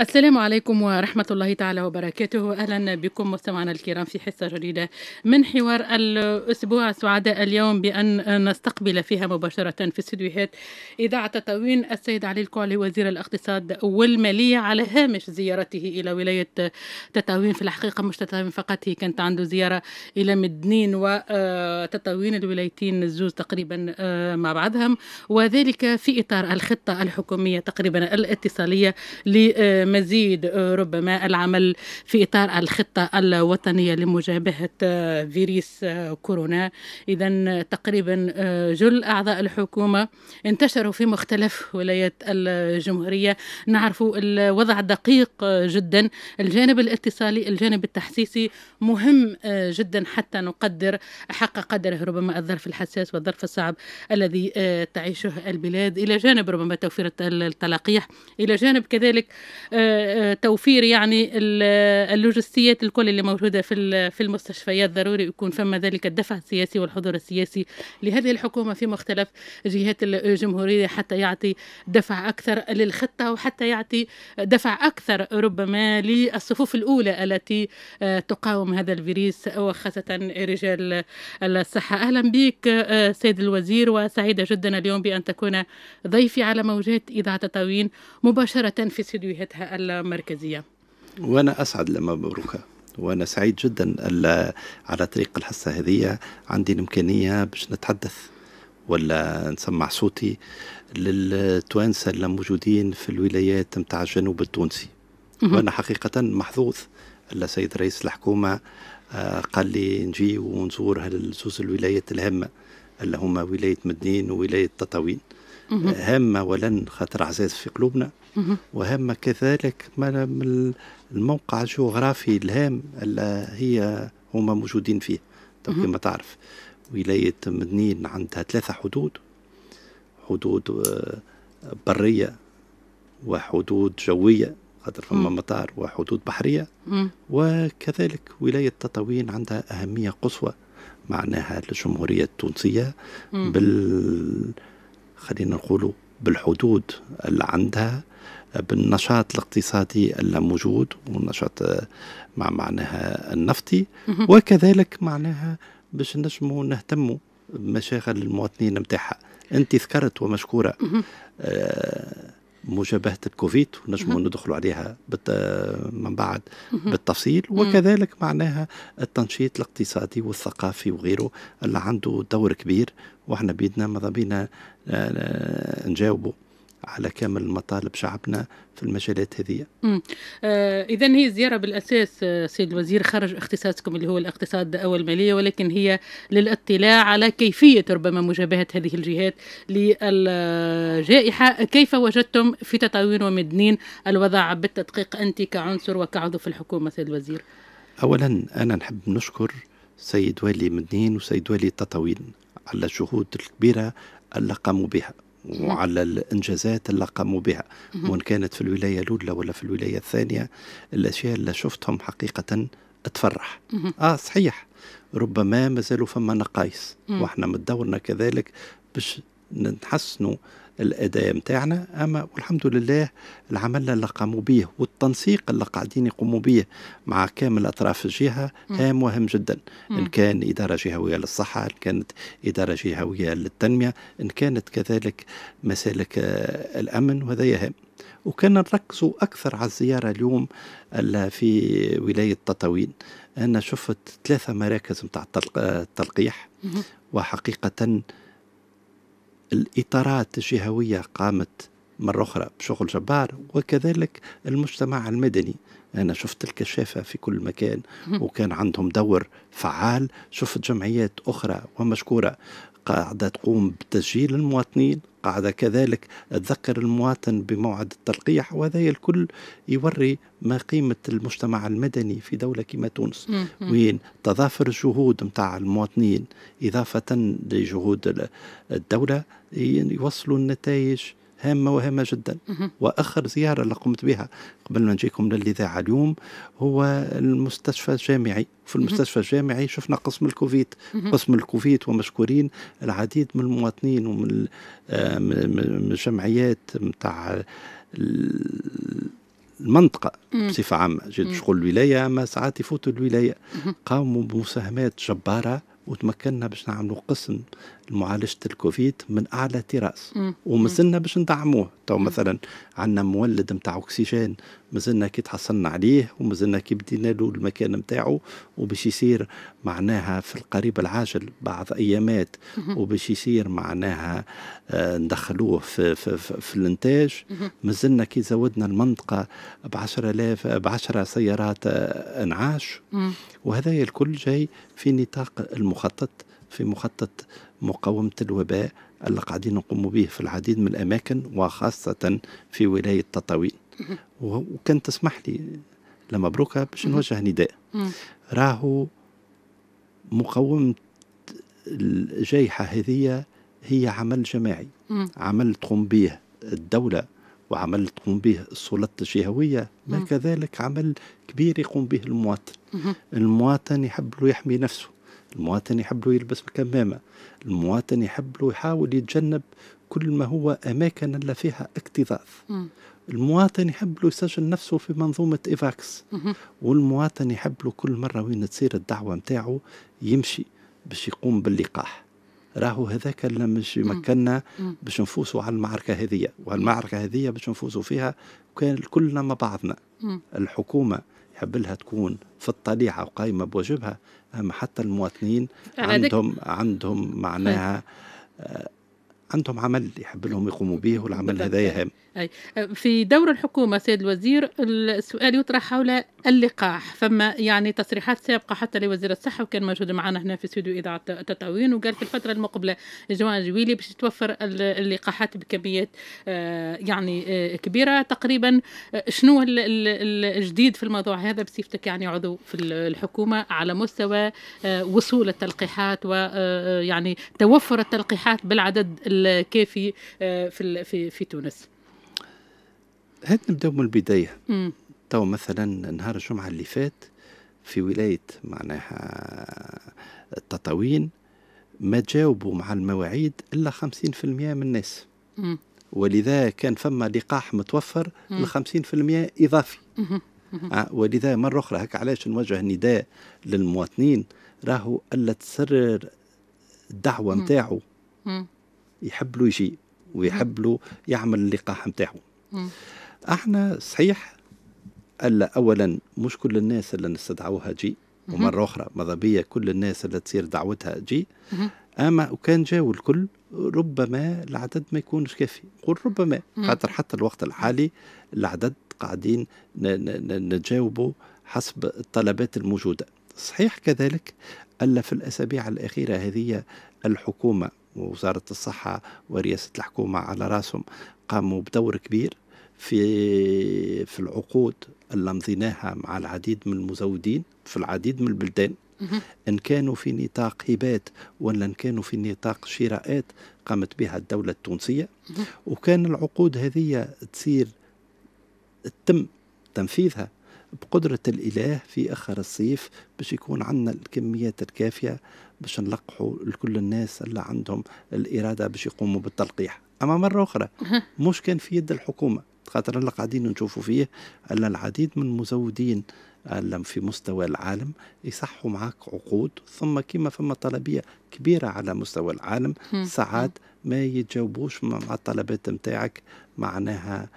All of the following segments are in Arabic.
السلام عليكم ورحمة الله تعالى وبركاته أهلا بكم مستمعنا الكرام في حصة جديدة من حوار الأسبوع سعداء اليوم بأن نستقبل فيها مباشرة في استديوهات إذاعة تطاوين السيد علي الكعلي وزير الاقتصاد والمالية على هامش زيارته إلى ولاية تطاوين في الحقيقة مش تطاوين فقط هي كانت عنده زيارة إلى مدنين وتطاوين الولايتين الزوز تقريبا آه، مع بعضهم وذلك في إطار الخطة الحكومية تقريبا الاتصالية ل آه، مزيد آه، ربما العمل في إطار الخطة الوطنية لمجابهة آه، فيروس آه، كورونا إذا تقريبا جل أعضاء الحكومة انتشروا في مختلف ولايات الجمهورية نعرف الوضع دقيق جدا الجانب الاتصالي الجانب التحسيسي مهم جدا حتى نقدر حق قدره ربما الظرف الحساس والظرف الصعب الذي تعيشه البلاد إلى جانب ربما توفير التلقيح إلى جانب كذلك آه، آه، توفير يعني اللوجستيات الكل اللي موجوده في في المستشفيات ضروري يكون فما ذلك الدفع السياسي والحضور السياسي لهذه الحكومه في مختلف جهات الجمهوريه حتى يعطي دفع اكثر للخطه وحتى يعطي دفع اكثر ربما للصفوف الاولى التي آه، تقاوم هذا الفيروس وخاصه رجال الصحه اهلا بك سيد الوزير وسعيده جدا اليوم بان تكون ضيفي على موجات اذاعه تطاوين مباشره في استديوهاتها المركزية وأنا أسعد لما مبروكة وأنا سعيد جدا على طريق الحصة هذه عندي الإمكانية باش نتحدث ولا نسمع صوتي للتوانسة اللي موجودين في الولايات متاع الجنوب التونسي وأنا حقيقة محظوظ السيد رئيس الحكومة آه، قال لي نجي ونزور هالزوز الولايات الهامة اللي هما ولاية مدنين وولاية تطاوين هامة ولن خاطر عزاز في قلوبنا وهامة كذلك من الموقع الجغرافي الهام اللي هي هما موجودين فيه طب كما تعرف ولاية مدنين عندها ثلاثة حدود حدود آه، برية وحدود جوية خاطر فما مطار وحدود بحرية وكذلك ولاية تطاوين عندها أهمية قصوى معناها للجمهورية التونسية بال خلينا نقولوا بالحدود اللي عندها بالنشاط الاقتصادي الموجود والنشاط آه، مع معناها النفطي وكذلك معناها باش نجموا نهتموا بمشاغل المواطنين نتاعها انت ذكرت ومشكوره آه مجابهة الكوفيد ونجموا ندخل عليها من بعد بالتفصيل وكذلك معناها التنشيط الاقتصادي والثقافي وغيره اللي عنده دور كبير واحنا بيدنا ماذا بينا آه، آه، نجاوبه على كامل مطالب شعبنا في المجالات هذه آه إذا هي زيارة بالأساس آه، سيد الوزير خرج اختصاصكم اللي هو الاقتصاد أو المالية ولكن هي للاطلاع على كيفية ربما مجابهة هذه الجهات للجائحة كيف وجدتم في تطاوين ومدنين الوضع بالتدقيق أنت كعنصر وكعضو في الحكومة سيد الوزير أولا أنا نحب نشكر سيد والي مدنين وسيد والي تطاوين على الجهود الكبيرة اللي قاموا بها وعلى الانجازات اللي قاموا بها وان كانت في الولايه الاولى ولا في الولايه الثانيه الاشياء اللي شفتهم حقيقه تفرح اه صحيح ربما مازالوا فما نقايص واحنا من دورنا كذلك باش نحسنوا الاداء متاعنا اما والحمد لله العمل اللي قاموا به والتنسيق اللي قاعدين يقوموا به مع كامل اطراف الجهه هام وهم جدا ان كان اداره جهويه للصحه ان كانت اداره جهويه للتنميه ان كانت كذلك مسالك آه، الامن وهذا يهم وكان نركزوا أكثر على الزيارة اليوم في ولاية تطاوين أنا شفت ثلاثة مراكز نتاع آه، التلقيح وحقيقة الإطارات الجهوية قامت مرة أخرى بشغل جبار وكذلك المجتمع المدني أنا شفت الكشافة في كل مكان وكان عندهم دور فعال شفت جمعيات أخرى ومشكورة قاعدة تقوم بتسجيل المواطنين قاعدة كذلك تذكر المواطن بموعد التلقيح وهذا الكل يوري ما قيمة المجتمع المدني في دولة كما تونس وين تضافر الجهود متاع المواطنين إضافة لجهود الدولة يوصلوا النتائج هامة وهامة جدا وآخر زيارة اللي قمت بها قبل ما نجيكم للإذاعة اليوم هو المستشفى الجامعي في المستشفى الجامعي شفنا قسم الكوفيد قسم الكوفيد ومشكورين العديد من المواطنين ومن آه، الجمعيات نتاع المنطقه بصفه عامه جيت شغل الولايه اما ساعات يفوتوا الولايه قاموا بمساهمات جباره وتمكنا باش نعملوا قسم معالجه الكوفيد من اعلى تراس ومازلنا باش ندعموه تو مثلا عندنا مولد نتاع اكسجين مازلنا كي تحصلنا عليه ومازلنا كي بدينا له المكان نتاعو وباش يصير معناها في القريب العاجل بعض ايامات وباش يصير معناها آه، ندخلوه في, في, في, في الانتاج مازلنا كي زودنا المنطقه ب 10000 ب 10 سيارات آه، انعاش وهذا الكل جاي في نطاق المخطط في مخطط مقاومة الوباء اللي قاعدين نقوموا به في العديد من الأماكن وخاصة في ولاية تطاوين وكان تسمح لي لما بروكا باش نوجه نداء راهو مقاومة الجائحة هذه هي عمل جماعي عمل تقوم به الدولة وعمل تقوم به السلطة الجهوية ما كذلك عمل كبير يقوم به المواطن المواطن يحب يحمي نفسه المواطن يحب له يلبس كمامة المواطن يحب له يحاول يتجنب كل ما هو أماكن اللي فيها اكتظاظ المواطن يحب له يسجل نفسه في منظومة إيفاكس والمواطن يحب له كل مرة وين تصير الدعوة متاعه يمشي باش يقوم باللقاح راهو هذاك اللي مش يمكننا باش نفوسوا على المعركة هذية والمعركة هذية باش نفوسوا فيها كان كلنا مع بعضنا الحكومة يحب لها تكون في الطليعه وقايمه بواجبها اما حتى المواطنين يعني عندهم عندهم معناها آه، عندهم عمل يحب لهم يقوموا به والعمل هذا هام أي في دور الحكومة سيد الوزير السؤال يطرح حول اللقاح فما يعني تصريحات سابقة حتى لوزير الصحة وكان موجود معنا هنا في استوديو إذاعة تطاوين وقال في الفترة المقبلة جوان جويلي باش توفر اللقاحات بكميات آه، يعني آه، كبيرة تقريبا آه، شنو الجديد في الموضوع هذا بصفتك يعني عضو في الحكومة على مستوى وصول التلقيحات ويعني توفر التلقيحات بالعدد الكافي في في تونس هات نبداو من البدايه تو مثلا نهار الجمعه اللي فات في ولايه معناها التطاوين ما تجاوبوا مع المواعيد الا 50% من الناس مم. ولذا كان فما لقاح متوفر ل 50% اضافي مم. مم. آه، ولذا مره اخرى هكا علاش نوجه نداء للمواطنين راهو الا تسرر الدعوه نتاعو يحب له يجي ويحب له يعمل اللقاح نتاعو احنا صحيح الا اولا مش كل الناس اللي نستدعوها جي ومره اخرى ماذا بيا كل الناس اللي تصير دعوتها جي اما وكان جاو الكل ربما العدد ما يكونش كافي نقول ربما خاطر حتى الوقت الحالي العدد قاعدين نتجاوبوا حسب الطلبات الموجوده صحيح كذلك الا في الاسابيع الاخيره هذه الحكومه ووزاره الصحه ورئاسه الحكومه على راسهم قاموا بدور كبير في في العقود اللي امضيناها مع العديد من المزودين في العديد من البلدان ان كانوا في نطاق هبات ولا ان كانوا في نطاق شراءات قامت بها الدوله التونسيه وكان العقود هذه تصير تم تنفيذها بقدرة الإله في آخر الصيف باش يكون عندنا الكميات الكافية باش نلقحوا لكل الناس اللي عندهم الإرادة باش يقوموا بالتلقيح أما مرة أخرى مش كان في يد الحكومة خاطر اللي قاعدين نشوفوا فيه ان العديد من المزودين في مستوى العالم يصحوا معك عقود ثم كما فما طلبيه كبيره على مستوى العالم ساعات ما يتجاوبوش مع الطلبات نتاعك معناها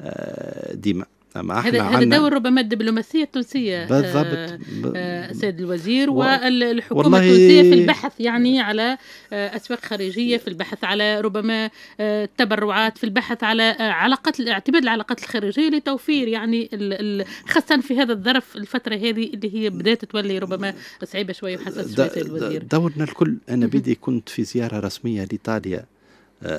آه، ديما ما احنا هذا هذا دور ربما الدبلوماسيه التونسيه بالضبط آه، آه، السيد الوزير و... والحكومه التونسيه في البحث يعني على آه، اسواق خارجيه في البحث على ربما التبرعات في البحث على علاقات الاعتماد العلاقات الخارجيه لتوفير يعني خاصه في هذا الظرف الفتره هذه اللي هي بدات تولي ربما صعيبه شويه وحساسه شويه الوزير دورنا الكل انا بدي كنت في زياره رسميه لايطاليا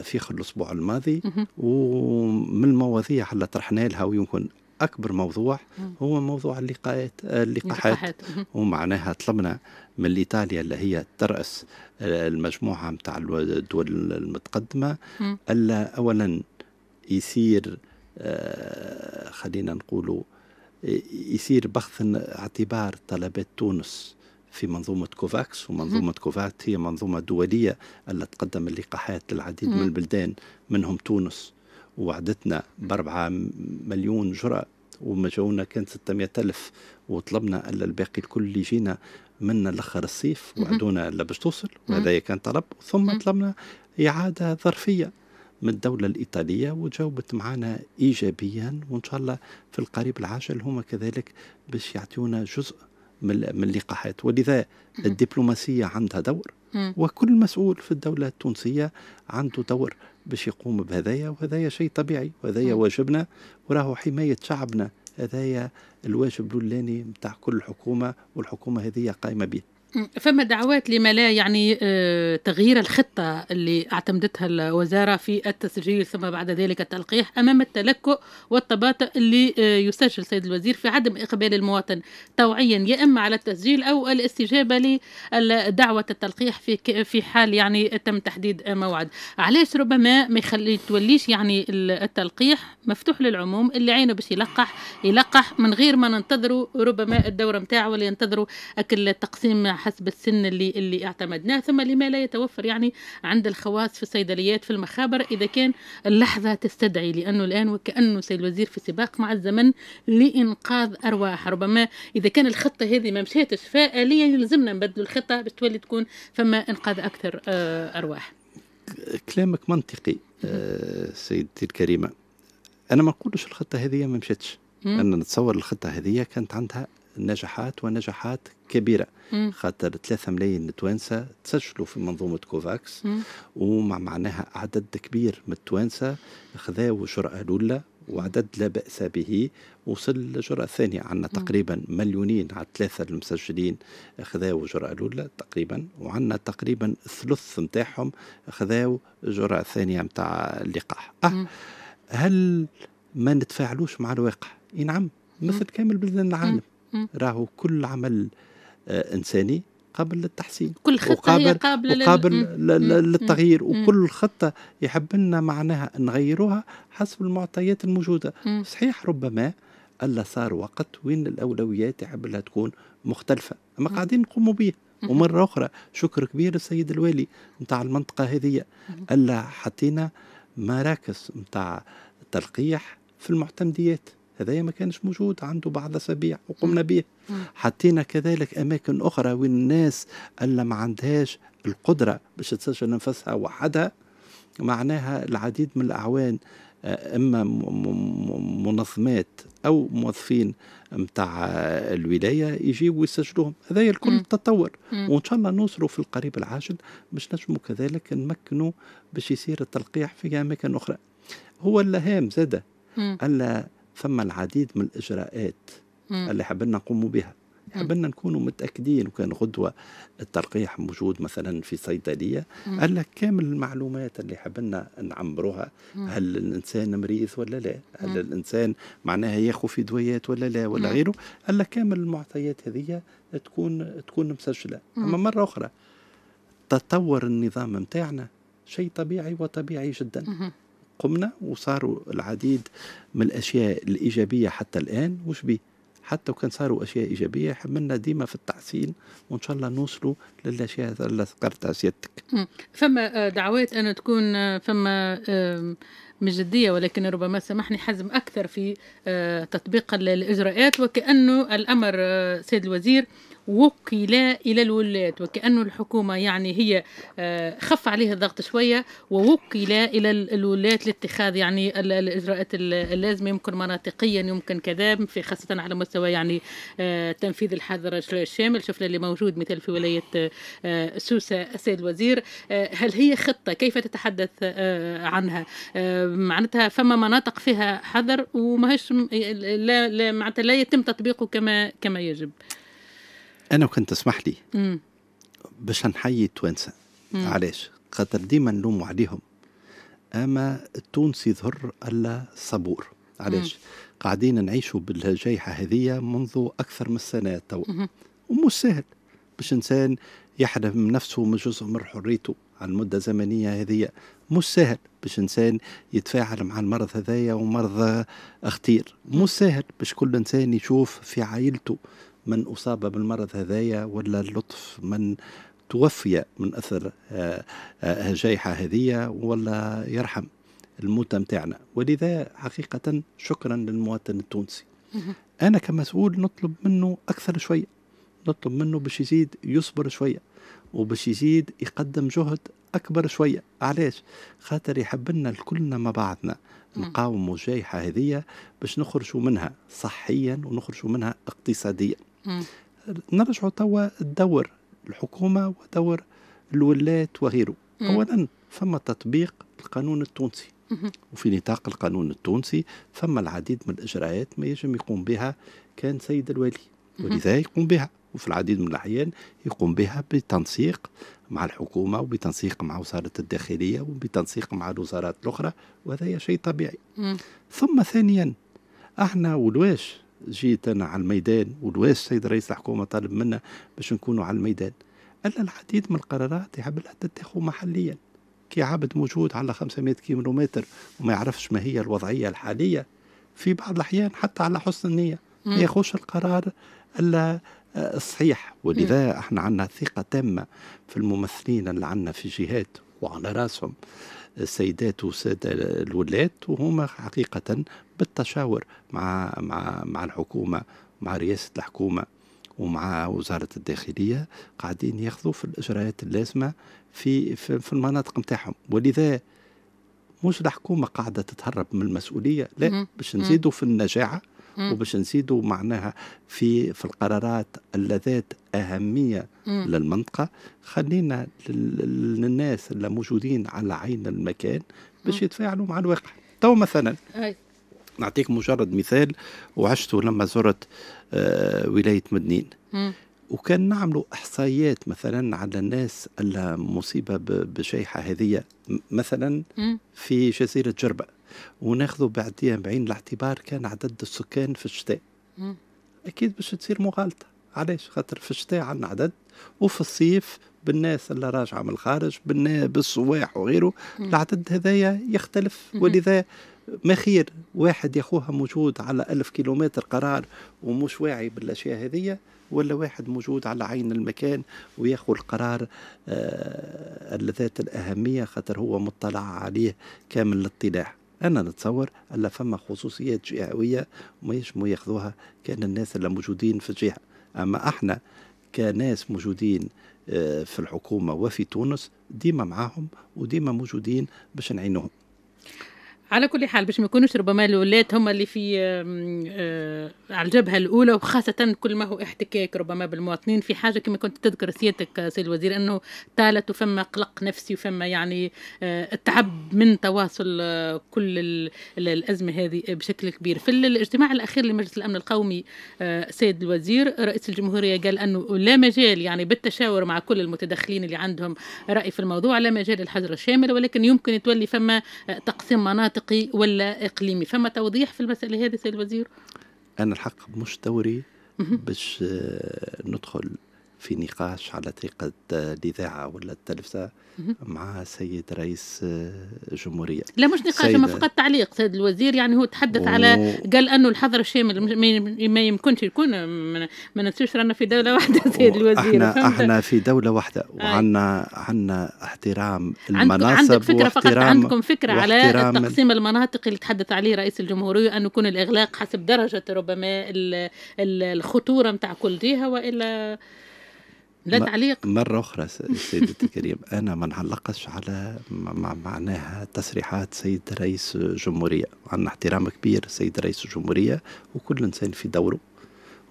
في خلال الاسبوع الماضي ومن المواضيع اللي طرحنا لها ويمكن اكبر موضوع هو موضوع اللقاءات آه، اللقاحات ومعناها طلبنا من ايطاليا اللي هي تراس آه، المجموعه نتاع الدول المتقدمه الا اولا يصير آه، خلينا نقولوا يصير بخث اعتبار طلبات تونس في منظومة كوفاكس ومنظومة كوفاكس هي منظومة دولية التي تقدم اللقاحات للعديد من البلدان منهم تونس وعدتنا بأربعة مليون جرأة ومجاونا كان 600 ألف وطلبنا ألا الباقي الكل يجينا من الاخر الصيف وعدونا لا باش توصل وهذا كان طلب ثم طلبنا إعادة ظرفية من الدولة الإيطالية وجاوبت معنا إيجابيا وإن شاء الله في القريب العاجل هما كذلك باش يعطيونا جزء من اللقاحات ولذا الدبلوماسية عندها دور وكل مسؤول في الدولة التونسية عنده دور باش يقوم بهذايا وهذايا شيء طبيعي وهذايا واجبنا وراهو حماية شعبنا هذايا الواجب الاولاني نتاع كل حكومه والحكومه هذه قائمه به فما دعوات لما لا يعني آه، تغيير الخطة اللي اعتمدتها الوزارة في التسجيل ثم بعد ذلك التلقيح أمام التلكؤ والتباطؤ اللي آه، يسجل سيد الوزير في عدم إقبال المواطن طوعيا يا إما على التسجيل أو الاستجابة لدعوة التلقيح في في حال يعني تم تحديد موعد علاش ربما ما يخلي توليش يعني التلقيح مفتوح للعموم اللي عينه باش يلقح يلقح من غير ما ننتظروا ربما الدورة نتاعو ولا ينتظروا أكل التقسيم حسب السن اللي اللي اعتمدناه ثم لما لا يتوفر يعني عند الخواص في الصيدليات في المخابر اذا كان اللحظه تستدعي لانه الان وكانه سيد الوزير في سباق مع الزمن لانقاذ ارواح ربما اذا كان الخطه هذه ما مشاتش فاليا يلزمنا نبدلوا الخطه باش تولي تكون فما انقاذ اكثر آه، ارواح كلامك منطقي آه، سيدتي الكريمه انا ما نقولش الخطه هذه ما مشاتش انا نتصور الخطه هذه كانت عندها نجاحات ونجاحات كبيره خاطر 3 ملايين توانسه تسجلوا في منظومه كوفاكس ومع معناها عدد كبير من التوانسه خذاو جرأه الاولى وعدد لا بأس به وصل للجرأة الثانية عندنا تقريبا مليونين على الثلاثة المسجلين خذاو الجرأة الأولى تقريبا وعندنا تقريبا ثلث نتاعهم خذاو الجرأة الثانية نتاع اللقاح أه هل ما نتفاعلوش مع الواقع؟ اي نعم مثل كامل بلدان العالم راهو كل عمل آه، انساني قابل للتحسين كل خطة وقابل هي قابلة وقابل لل... للتغيير مم. وكل خطة يحب لنا معناها نغيروها حسب المعطيات الموجودة مم. صحيح ربما ألا صار وقت وين الأولويات يحب لها تكون مختلفة أما قاعدين نقوموا به ومرة أخرى شكر كبير للسيد الوالي نتاع المنطقة هذه ألا حطينا مراكز نتاع تلقيح في المعتمديات هذايا ما كانش موجود عنده بعض أسابيع وقمنا به حطينا كذلك أماكن أخرى وين الناس اللي ما عندهاش القدرة باش تسجل نفسها وحدها معناها العديد من الأعوان آه، اما منظمات او موظفين متاع الولايه يجيو ويسجلوهم هذا الكل مم. تطور وان شاء الله نوصلوا في القريب العاجل باش نجموا كذلك نمكنوا باش يصير التلقيح في اماكن اخرى هو الهام زاده الا فما العديد من الإجراءات مم. اللي حبينا نقوموا بها حبينا نكونوا متاكدين وكان غدوه التلقيح موجود مثلا في صيدليه قال لك كامل المعلومات اللي حبينا نعمروها هل الانسان مريض ولا لا هل مم. الانسان معناها ياخذ في دويات ولا لا ولا مم. غيره قال لك كامل المعطيات هذه تكون تكون مسجله مم. اما مره اخرى تطور النظام نتاعنا شيء طبيعي وطبيعي جدا مم. قمنا وصاروا العديد من الأشياء الإيجابية حتى الآن وش بي حتى وكان صاروا اشياء ايجابيه حملنا ديما في التحسين وان شاء الله نوصلوا للاشياء اللي ذكرتها سيادتك. فما آه، دعوات ان تكون آه، فما مجدية ولكن ربما سمحني حزم أكثر في آه، تطبيق الإجراءات وكأنه الأمر سيد الوزير وكلا إلى الولاة وكأنه الحكومة يعني هي آه، خف عليها الضغط شوية ووكل إلى الولاة لاتخاذ يعني الإجراءات اللازمة يمكن مناطقيا يمكن كذا في خاصة على مستوى يعني آه، تنفيذ الحظر الشامل شفنا اللي موجود مثل في ولاية آه، سوسة السيد الوزير هل هي خطة كيف تتحدث عنها معناتها فما مناطق فيها حظر وماهيش لا لا معناتها لا يتم تطبيقه كما كما يجب انا كنت تسمح لي باش نحيي التوانسه علاش خاطر ديما نلوموا عليهم اما التونسي ظهر الا صبور علاش قاعدين نعيشوا بالجائحه هذه منذ اكثر من سنه تو ومش سهل باش انسان يحرم نفسه من جزء من حريته على المدة الزمنية هذه مش سهل باش إنسان يتفاعل مع المرض هذايا ومرض خطير مش سهل باش كل إنسان يشوف في عائلته من أصاب بالمرض هذايا ولا اللطف من توفي من أثر الجائحة آه، آه، هذه ولا يرحم الموتى متاعنا ولذا حقيقة شكرا للمواطن التونسي أنا كمسؤول نطلب منه أكثر شوية نطلب منه باش يزيد يصبر شوية وباش يزيد يقدم جهد أكبر شوية علاش خاطر يحب لنا الكلنا مع بعضنا نقاوموا الجائحة هذه باش نخرجوا منها صحيا ونخرجوا منها اقتصاديا نرجع توا الدور الحكومة ودور الولاة وغيره مم. أولا فما تطبيق القانون التونسي مم. وفي نطاق القانون التونسي فما العديد من الإجراءات ما يجب يقوم بها كان سيد الولي ولذا يقوم بها وفي العديد من الأحيان يقوم بها بتنسيق مع الحكومة وبتنسيق مع وزارة الداخلية وبتنسيق مع الوزارات الأخرى وهذا شيء طبيعي مم. ثم ثانيا احنا ولواش جيت أنا على الميدان والواس السيد رئيس الحكومة طالب منا باش نكونوا على الميدان ألا العديد من القرارات يحب لها تتخذ محليا كي عبد موجود على 500 كيلومتر وما يعرفش ما هي الوضعية الحالية في بعض الأحيان حتى على حسن النية ما ياخذش القرار الا آه، الصحيح ولذا احنا عندنا ثقه تامه في الممثلين اللي عندنا في الجهات وعلى راسهم السيدات وسادة الولاد وهما حقيقة بالتشاور مع مع مع الحكومه مع رئاسه الحكومه ومع وزاره الداخليه قاعدين ياخذوا في الاجراءات اللازمه في في, في المناطق نتاعهم ولذا مش الحكومه قاعده تتهرب من المسؤوليه لا باش نزيدوا في النجاعه وباش نزيدوا معناها في في القرارات اللذات اهميه مم. للمنطقه خلينا للناس اللي موجودين على عين المكان باش يتفاعلوا مع الواقع تو مثلا أي. نعطيك مجرد مثال وعشته لما زرت آه، ولاية مدنين وكان نعملوا احصائيات مثلا على الناس المصيبه بشيحه هذه مثلا في جزيره جربه وناخذوا بعديها بعين الاعتبار كان عدد السكان في الشتاء اكيد باش تصير مغالطه علاش خاطر في الشتاء عندنا عدد وفي الصيف بالناس اللي راجعه من الخارج بالسواح وغيره العدد هذايا يختلف ولذا ما خير واحد يا خوها موجود على ألف كيلومتر قرار ومش واعي بالأشياء هذية ولا واحد موجود على عين المكان وياخذ القرار آه، الذات ذات الأهمية خاطر هو مطلع عليه كامل الاطلاع أنا نتصور ألا فما خصوصيات جهوية ما يشموا ياخذوها كان الناس اللي موجودين في الجهة أما احنا كناس موجودين آه، في الحكومة وفي تونس ديما معاهم وديما موجودين باش نعينوهم على كل حال باش ما يكونوش ربما الولاد هما اللي في آه، على الجبهه الاولى وخاصه كل ما هو احتكاك ربما بالمواطنين في حاجه كما كنت تذكر سيادتك آه، سيد الوزير انه طالت وفما قلق نفسي وفما يعني آه، التعب من تواصل كل الازمه هذه بشكل كبير في الاجتماع الاخير لمجلس الامن القومي سيد الوزير رئيس الجمهوريه قال انه لا مجال يعني بالتشاور مع كل المتدخلين اللي عندهم راي في الموضوع لا مجال الحجر الشامل ولكن يمكن تولي فما تقسيم مناطق المناطقي ولا إقليمي فما توضيح في المسألة هذه سيد الوزير أنا الحق مش دوري باش آه، ندخل في نقاش على طريقة الإذاعة ولا التلفزة مع سيد رئيس الجمهورية آه، لا مش نقاش ما فقط تعليق سيد الوزير يعني هو تحدث و... على قال أنه الحظر الشامل ما يمكنش يكون ما ننسوش رانا في دولة واحدة سيد الوزير احنا احنا في دولة واحدة آه. وعندنا عنا احترام المناصب عندك فكرة فقط عندكم فكرة على تقسيم المناطق اللي تحدث عليه رئيس الجمهورية أن يكون الإغلاق حسب درجة ربما الخطورة نتاع كل جهة وإلا لا تعليق مرة أخرى سيدتي الكريم أنا ما نعلقش على معناها تصريحات سيد رئيس الجمهورية عندنا احترام كبير سيد رئيس الجمهورية وكل إنسان في دوره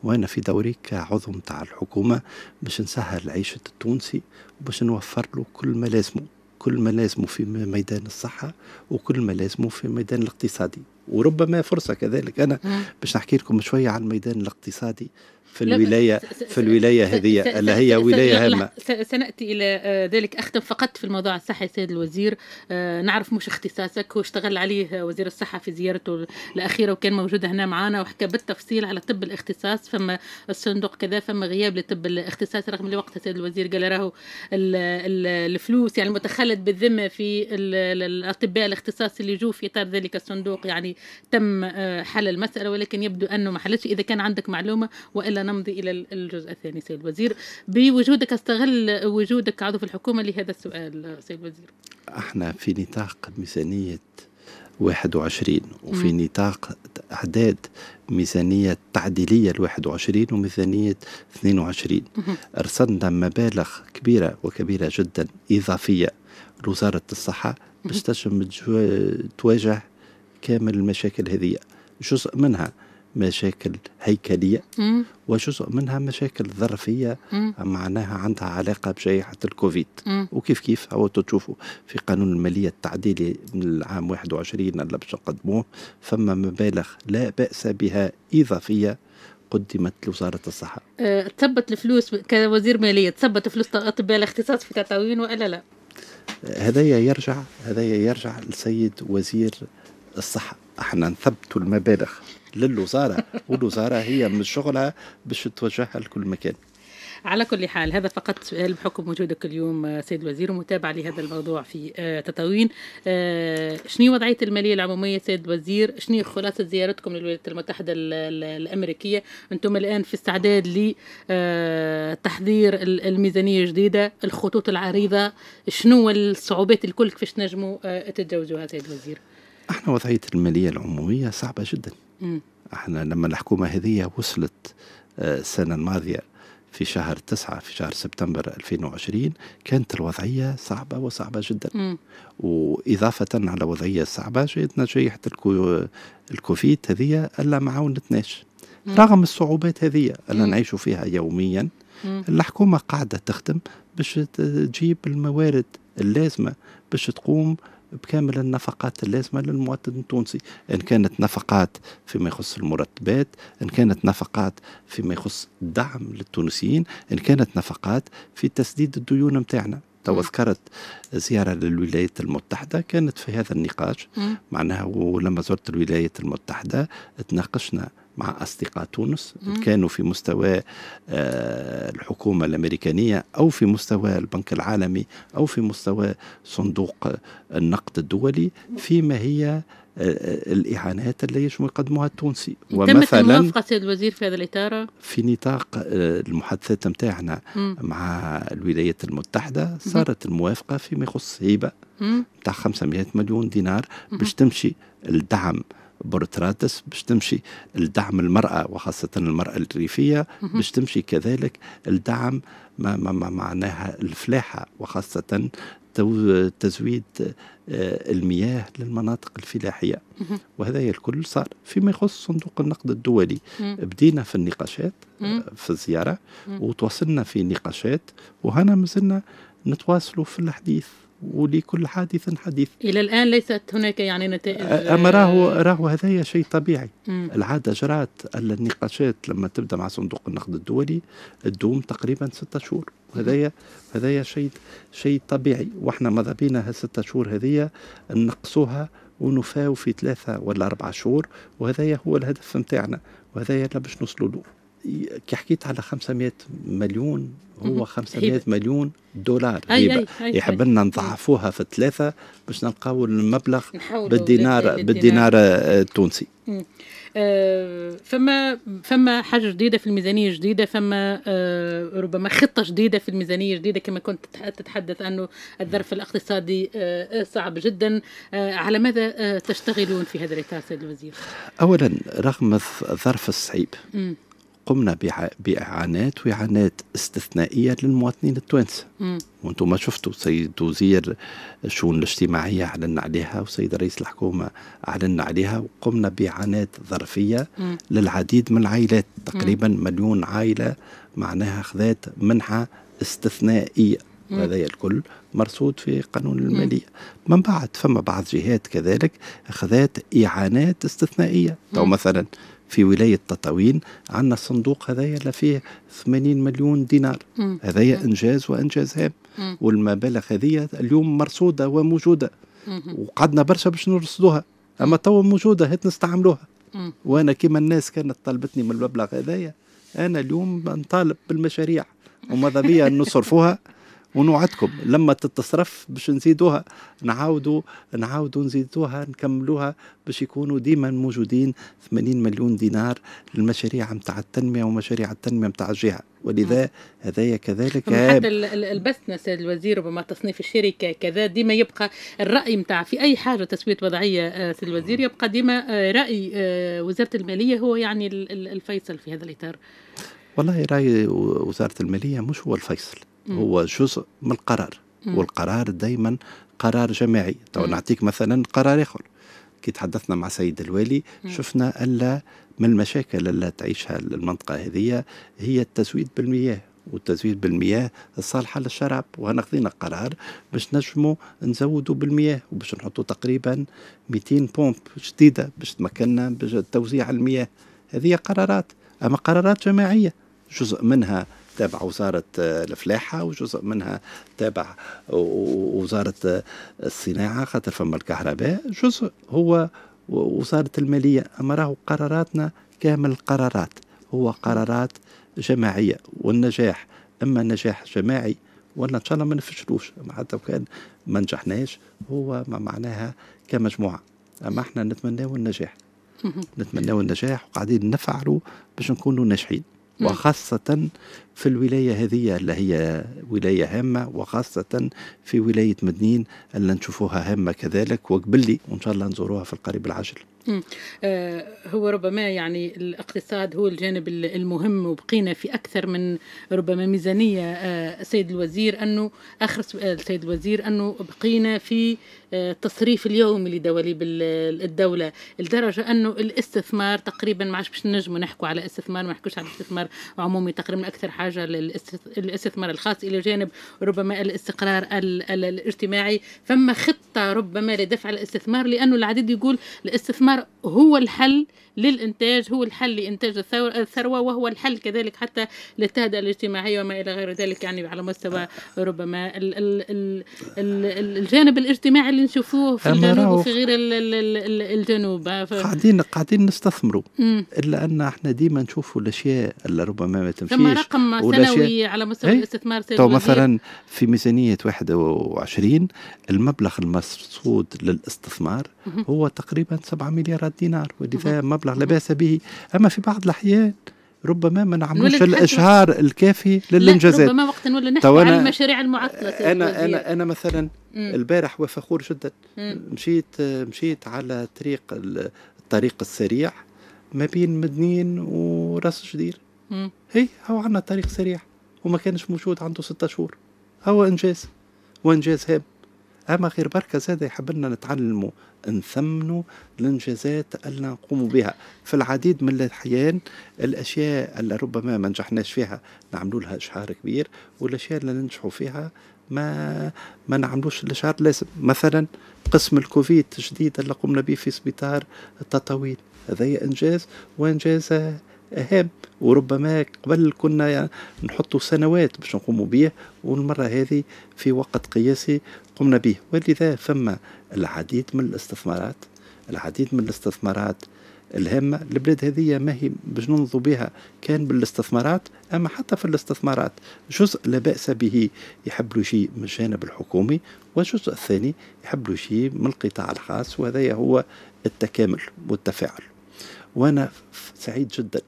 وانا في دوري كعضو نتاع الحكومه باش نسهل عيشه التونسي وباش نوفر له كل ما لازمه كل ما لازمه في ميدان الصحه وكل ما لازمه في الميدان الاقتصادي وربما فرصه كذلك انا باش نحكي لكم شويه على الميدان الاقتصادي في الولايه في الولايه هذه اللي هي ولايه هامه سناتي الى آه، ذلك اختم فقط في الموضوع الصحي سيد الوزير آه، نعرف مش اختصاصك واشتغل عليه وزير الصحه في زيارته الاخيره وكان موجود هنا معنا وحكى بالتفصيل على طب الاختصاص فما الصندوق كذا فما غياب لطب الاختصاص رغم الوقت سيد الوزير قال راهو الفلوس يعني المتخلد بالذمه في الاطباء الاختصاص اللي جو في اطار ذلك الصندوق يعني تم آه، حل المساله ولكن يبدو انه ما حلتش اذا كان عندك معلومه والا ولا نمضي الى الجزء الثاني سيد الوزير بوجودك استغل وجودك عضو في الحكومه لهذا السؤال سيد الوزير احنا في نطاق ميزانيه 21 وفي مم. نطاق اعداد ميزانيه التعديليه ال 21 وميزانيه 22 رصدنا مبالغ كبيره وكبيره جدا اضافيه لوزاره الصحه باش تواجه كامل المشاكل هذه جزء منها مشاكل هيكلية مم. وجزء منها مشاكل ظرفية معناها عندها علاقة بجائحة الكوفيد مم. وكيف كيف هو تشوفوا في قانون المالية التعديلي من العام 21 اللي باش نقدموه فما مبالغ لا بأس بها إضافية قدمت لوزارة الصحة أه، تثبت الفلوس كوزير مالية تثبت فلوس أطباء الاختصاص في تطاوين وإلا لا هذايا يرجع هذايا يرجع لسيد وزير الصحة احنا نثبتوا المبالغ للوزاره والوزاره هي من شغلها باش توجهها لكل مكان على كل حال هذا فقط سؤال بحكم وجودك اليوم آه، سيد الوزير ومتابعة لهذا الموضوع في آه، تطاوين آه، شنو وضعية المالية العمومية سيد الوزير شنو خلاصة زيارتكم للولايات المتحدة الأمريكية أنتم الآن في استعداد لتحضير الميزانية الجديدة الخطوط العريضة شنو الصعوبات الكل كيفاش نجموا تتجاوزوها سيد الوزير احنا وضعية المالية العمومية صعبة جداً م. احنا لما الحكومة هذه وصلت آه، السنة الماضية في شهر تسعة في شهر سبتمبر 2020 كانت الوضعية صعبة وصعبة جدا م. وإضافة على وضعية صعبة جاءتنا جيحة الكو... الكوفيد هذه ألا ما عاونتناش رغم الصعوبات هذه اللي نعيشوا فيها يوميا م. الحكومة قاعدة تخدم باش تجيب الموارد اللازمة باش تقوم بكامل النفقات اللازمة للمواطن التونسي إن كانت نفقات فيما يخص المرتبات إن كانت نفقات فيما يخص الدعم للتونسيين إن كانت نفقات في تسديد الديون نتاعنا تو ذكرت زياره للولايات المتحده كانت في هذا النقاش معناها ولما زرت الولايات المتحده تناقشنا مع أصدقاء تونس إن كانوا في مستوى آه، الحكومة الأمريكانية أو في مستوى البنك العالمي أو في مستوى صندوق النقد الدولي فيما هي آه، الاعانات اللي يجب يقدموها التونسي ومثلا موافقه الوزير في هذا الاطار في نطاق آه، المحادثات نتاعنا مع الولايات المتحده صارت الموافقه فيما يخص هبه نتاع 500 مليون دينار باش تمشي الدعم بورتراتس باش تمشي لدعم المرأة وخاصة المرأة الريفية باش تمشي كذلك لدعم ما, ما, ما معناها الفلاحة وخاصة تزويد آه، المياه للمناطق الفلاحية وهذا الكل صار فيما يخص صندوق النقد الدولي بدينا في النقاشات آه، في الزيارة وتواصلنا في نقاشات وهنا مازلنا نتواصلوا في الحديث ولكل حادث حديث الى الان ليست هناك يعني نتائج اما راهو آه، راهو هذايا شيء طبيعي مم. العاده جرات النقاشات لما تبدا مع صندوق النقد الدولي تدوم تقريبا ستة شهور هذايا هذايا شيء شيء طبيعي واحنا ماذا بينا هالستة شهور هذيا نقصوها ونفاو في ثلاثة ولا أربعة شهور وهذايا هو الهدف نتاعنا وهذايا اللي باش نوصلوا له كي حكيت على 500 مليون هو 500 مليون دولار هبه يحب لنا نضعفوها في ثلاثه باش نلقاو المبلغ بالدينار بالدينار آه، التونسي آه، فما فما حاجه جديده في الميزانيه جديده فما آه، ربما خطه جديده في الميزانيه الجديده كما كنت تتحدث انه الظرف الاقتصادي صعب جدا على ماذا تشتغلون في هذا الاطار سيد الوزير؟ اولا رغم الظرف الصعيب قمنا باعانات وإعانات استثنائية للمواطنين التوانسة وانتم شفتوا سيد وزير الشؤون الاجتماعية أعلن عليها وسيد رئيس الحكومة أعلن عليها وقمنا بإعانات ظرفية مم. للعديد من العائلات تقريبا مم. مليون عائلة معناها خذات منحة استثنائية هذا الكل مرصود في قانون المالية من بعد فما بعض جهات كذلك أخذت إعانات استثنائية تو مثلا في ولاية تطاوين عندنا الصندوق هذايا اللي فيه 80 مليون دينار هذايا إنجاز وإنجاز هام والمبالغ هذه اليوم مرصودة وموجودة وقعدنا برشا باش نرصدوها أما توا موجودة هات نستعملوها وأنا كما الناس كانت طلبتني من المبلغ هذايا أنا اليوم نطالب بالمشاريع وماذا بيا نصرفوها ونوعدكم لما تتصرف باش نزيدوها نعاودوا نعاودوا نزيدوها نكملوها باش يكونوا ديما موجودين 80 مليون دينار للمشاريع نتاع التنميه ومشاريع التنميه نتاع الجهه ولذا هذايا كذلك حتى البثنا سيد الوزير ربما تصنيف الشركه كذا ديما يبقى الراي نتاع في اي حاجه تسويه وضعيه آه، سيد الوزير يبقى ديما آه، راي آه، وزاره الماليه هو يعني الفيصل في هذا الاطار والله راي وزاره الماليه مش هو الفيصل هو جزء من القرار والقرار دائما قرار جماعي تو نعطيك مثلا قرار اخر كي تحدثنا مع سيد الوالي شفنا الا من المشاكل اللي تعيشها المنطقه هذه هي التزويد بالمياه والتزويد بالمياه الصالحة للشراب وهنا خذينا قرار باش نجموا نزودوا بالمياه وباش نحطوا تقريبا 200 بومب جديدة باش تمكننا بتوزيع توزيع المياه هذه قرارات أما قرارات جماعية جزء منها تابع وزارة الفلاحة وجزء منها تابع وزارة الصناعة خاطر فما الكهرباء جزء هو وزارة المالية أما راهو قراراتنا كامل القرارات هو قرارات جماعية والنجاح أما نجاح جماعي ولا إن شاء الله ما نفشلوش حتى وكان ما نجحناش هو ما معناها كمجموعة أما احنا نتمناو النجاح نتمناو النجاح وقاعدين نفعلوا باش نكونوا ناجحين وخاصة في الولاية هذه اللي هي ولاية هامة وخاصة في ولاية مدنين اللي نشوفوها هامة كذلك وقبل لي وإن شاء الله نزوروها في القريب العاجل آه، هو ربما يعني الاقتصاد هو الجانب المهم وبقينا في أكثر من ربما ميزانية آه، سيد الوزير أنه آخر سؤال سيد الوزير أنه بقينا في التصريف آه، اليومي لدواليب الدولة لدرجة أنه الاستثمار تقريبا ما عادش باش نجموا نحكوا على استثمار ما نحكوش على استثمار عمومي تقريبا أكثر حاجة للاستثمار الخاص إلى جانب ربما الاستقرار الاجتماعي فما خطة ربما لدفع الاستثمار لأنه العديد يقول الاستثمار الثمار هو الحل للإنتاج هو الحل لإنتاج الثروة وهو الحل كذلك حتى للتهدئة الاجتماعية وما إلى غير ذلك يعني على مستوى ربما الـ الـ الـ الجانب الاجتماعي اللي نشوفوه في الجنوب وفي غير الجنوب قاعدين قاعدين نستثمروا إلا أن احنا ديما نشوفوا الأشياء اللي ربما ما تمشيش ثم رقم سنوي على مستوى إيه؟ الاستثمار طيب مثلا في ميزانية 21 المبلغ المسعود للاستثمار هو تقريبا 7 مليون مليارات دينار ودفاع مبلغ لا باس به أما في بعض الأحيان ربما ما نعملوش الاشهار الكافي للانجازات ربما وقت نولي نحكي عن المشاريع المعطله انا انا انا مثلا البارح وفخور جدا مشيت مشيت على طريق الطريق السريع ما بين مدنين وراس جدير هي هو عندنا طريق سريع وما كانش موجود عنده ستة شهور هو انجاز وانجاز هام اما غير بركة زاد يحب لنا نتعلموا نثمنوا الانجازات اللي نقوم بها في العديد من الاحيان الاشياء اللي ربما ما نجحناش فيها نعملوا لها اشهار كبير والاشياء اللي ننجحوا فيها ما ما نعملوش الاشهار لازم مثلا قسم الكوفيد الجديد اللي قمنا به في سبيطار التطاويل هذا انجاز وانجاز هام وربما قبل كنا يعني نحطوا سنوات باش نقوموا به والمرة هذه في وقت قياسي قمنا به ولذا فما العديد من الاستثمارات العديد من الاستثمارات الهامة البلاد هذه ما هي باش ننظروا بها كان بالاستثمارات أما حتى في الاستثمارات جزء لا بأس به يحب له شيء من الجانب الحكومي والجزء الثاني يحب له شيء من القطاع الخاص وهذا هو التكامل والتفاعل وأنا سعيد جدا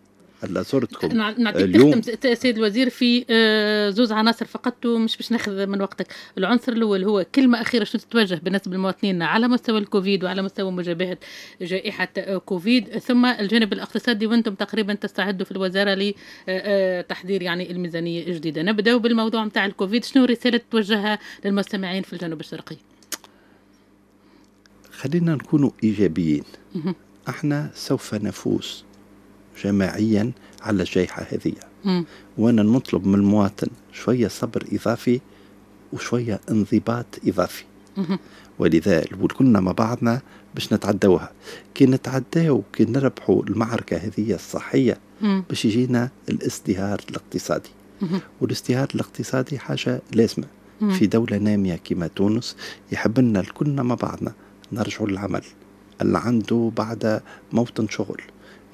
هلا صرتكم نعطيك اليوم سيد الوزير في آه، زوز عناصر فقط ومش باش ناخذ من وقتك العنصر الاول هو كلمه اخيره شنو تتوجه بالنسبه للمواطنين على مستوى الكوفيد وعلى مستوى مجابهه جائحه كوفيد ثم الجانب الاقتصادي وانتم تقريبا تستعدوا في الوزاره لتحضير آه، آه، يعني الميزانيه الجديده نبداو بالموضوع نتاع الكوفيد شنو رساله توجهها للمستمعين في الجنوب الشرقي خلينا نكونوا ايجابيين احنا سوف نفوز جماعيا على الجائحة هذه وأنا نطلب من المواطن شوية صبر إضافي وشوية انضباط إضافي ولذا كلنا مع بعضنا باش نتعداوها كي نتعداو كي نربحوا المعركة هذه الصحية باش يجينا الازدهار الاقتصادي والازدهار الاقتصادي حاجة لازمة في دولة نامية كما تونس يحب لنا الكلنا مع بعضنا نرجعوا للعمل اللي عنده بعد موطن شغل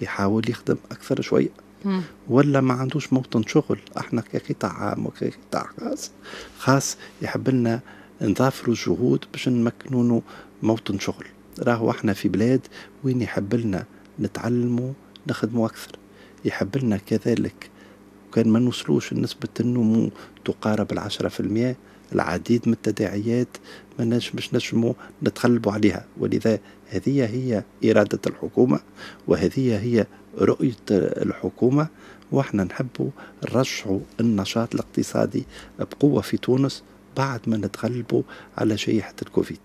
يحاول يخدم أكثر شوية ولا ما عندوش موطن شغل احنا كقطاع عام وكقطاع خاص خاص يحب لنا نضافروا جهود باش نمكنوا موطن شغل راهو احنا في بلاد وين يحب لنا نتعلموا نخدموا اكثر يحب لنا كذلك كان ما نوصلوش نسبة النمو تقارب العشرة في المئة العديد من التداعيات ما نجمش نجموا نتغلبوا عليها ولذا هذه هي إرادة الحكومة وهذه هي رؤية الحكومة وإحنا نحبوا نرجعوا النشاط الاقتصادي بقوة في تونس بعد ما نتغلبوا على شيحة الكوفيد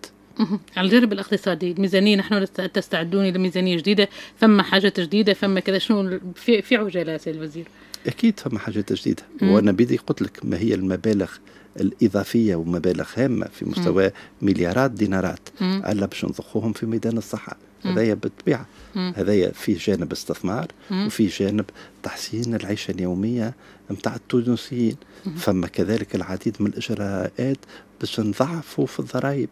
على الجانب الاقتصادي الميزانيه نحن تستعدون لميزانيه جديده فما حاجات جديده فما كذا شنو في, في عجاله سيد الوزير اكيد فما حاجات جديده وانا بدي قلت لك ما هي المبالغ الإضافية ومبالغ هامة في مستوى م. مليارات دينارات ألا باش نضخوهم في ميدان الصحة هذايا بالطبيعة هذايا في جانب استثمار مم. وفي جانب تحسين العيشة اليومية متاع التونسيين فما كذلك العديد من الإجراءات باش نضعفوا في الضرائب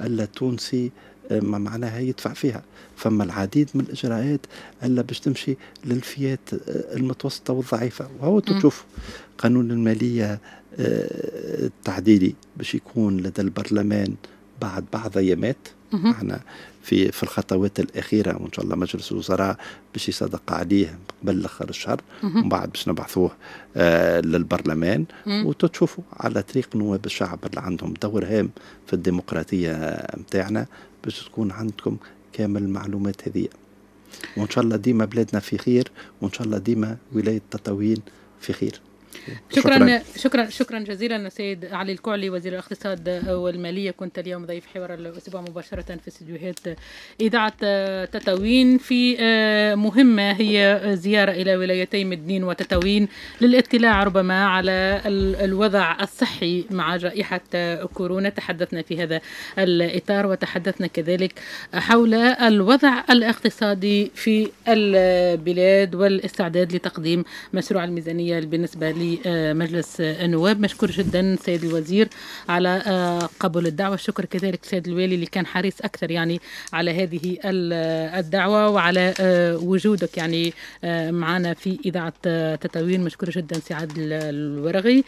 التونسي ما معناها يدفع فيها فما العديد من الإجراءات الا باش تمشي للفئات آه، المتوسطة والضعيفة وهو تشوف قانون المالية التعديلي آه، باش يكون لدى البرلمان بعد بعض أيامات احنا في في الخطوات الاخيره وان شاء الله مجلس الوزراء باش يصدق عليه قبل اخر الشهر ومن بعد باش نبعثوه آه للبرلمان وتشوفوا على طريق نواب الشعب اللي عندهم دور هام في الديمقراطيه نتاعنا باش تكون عندكم كامل المعلومات هذه وان شاء الله ديما بلادنا في خير وان شاء الله ديما ولايه تطاوين في خير شكرا شكرا شكرا, جزيلا سيد علي الكعلي وزير الاقتصاد والماليه كنت اليوم ضيف حوار الاسبوع مباشره في استديوهات اذاعه تتوين في آه، مهمه هي زياره الى ولايتي مدنين وتتوين للاطلاع ربما على الوضع الصحي مع جائحه كورونا تحدثنا في هذا الاطار وتحدثنا كذلك حول الوضع الاقتصادي في البلاد والاستعداد لتقديم مشروع الميزانيه بالنسبه لمجلس النواب مشكور جدا سيد الوزير على آه، قبول الدعوة شكر كذلك سيد الوالي اللي كان حريص أكثر يعني على هذه الدعوة وعلى آه، وجودك يعني آه، معنا في إذاعة تطاوين مشكور جدا سعاد الورغي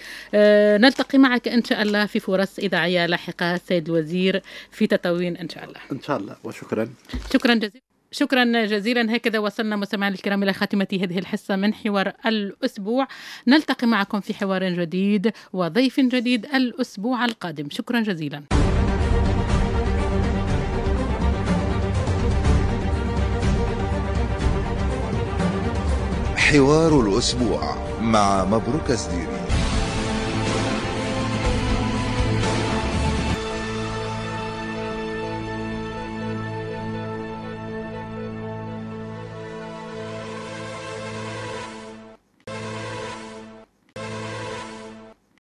نلتقي معك إن شاء الله في فرص إذاعية لاحقة سيد الوزير في تطاوين إن شاء الله إن شاء الله وشكرا شكرا جزيلا شكرا جزيلا هكذا وصلنا مستمعينا الكرام الى خاتمه هذه الحصه من حوار الاسبوع نلتقي معكم في حوار جديد وضيف جديد الاسبوع القادم شكرا جزيلا حوار الاسبوع مع مبروك سديري